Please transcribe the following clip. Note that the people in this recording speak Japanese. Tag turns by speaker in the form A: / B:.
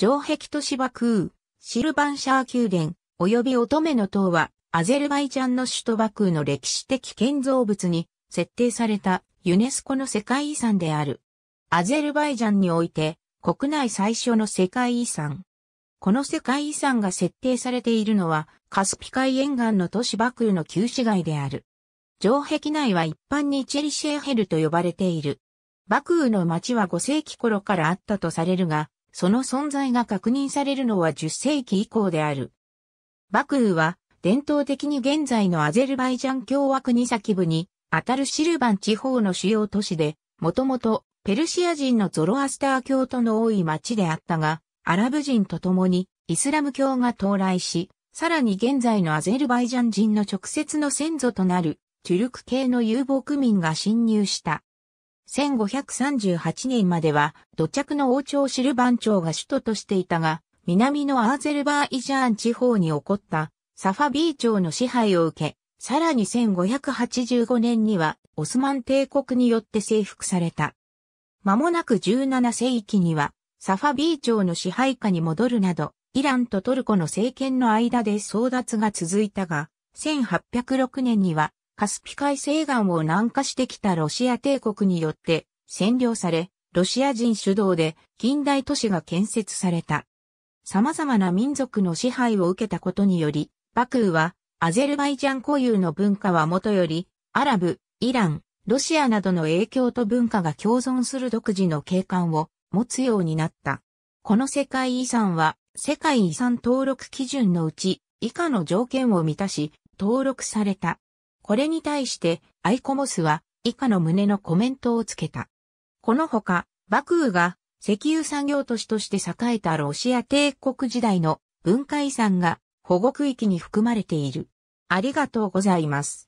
A: 城壁都市バクー、シルバンシャー宮殿、及び乙女の塔は、アゼルバイジャンの首都バクーの歴史的建造物に設定されたユネスコの世界遺産である。アゼルバイジャンにおいて国内最初の世界遺産。この世界遺産が設定されているのはカスピ海沿岸の都市バクーの旧市街である。城壁内は一般にチェリシェーヘルと呼ばれている。バクーの町は5世紀頃からあったとされるが、その存在が確認されるのは10世紀以降である。バクーは、伝統的に現在のアゼルバイジャン共和国先部に、あたるシルバン地方の主要都市で、もともとペルシア人のゾロアスター教徒の多い町であったが、アラブ人と共にイスラム教が到来し、さらに現在のアゼルバイジャン人の直接の先祖となる、チュルク系の遊牧民が侵入した。1538年までは土着の王朝シルバン朝が首都としていたが、南のアーゼルバーイジャーン地方に起こったサファビー朝の支配を受け、さらに1585年にはオスマン帝国によって征服された。間もなく17世紀にはサファビー朝の支配下に戻るなど、イランとトルコの政権の間で争奪が続いたが、1806年にはカスピ海西岸を南下してきたロシア帝国によって占領され、ロシア人主導で近代都市が建設された。様々な民族の支配を受けたことにより、バクーはアゼルバイジャン固有の文化はもとより、アラブ、イラン、ロシアなどの影響と文化が共存する独自の景観を持つようになった。この世界遺産は世界遺産登録基準のうち以下の条件を満たし登録された。これに対して、アイコモスは、以下の胸のコメントをつけた。このほか、バクーが、石油産業都市として栄えたロシア帝国時代の文化遺産が保護区域に含まれている。ありがとうございます。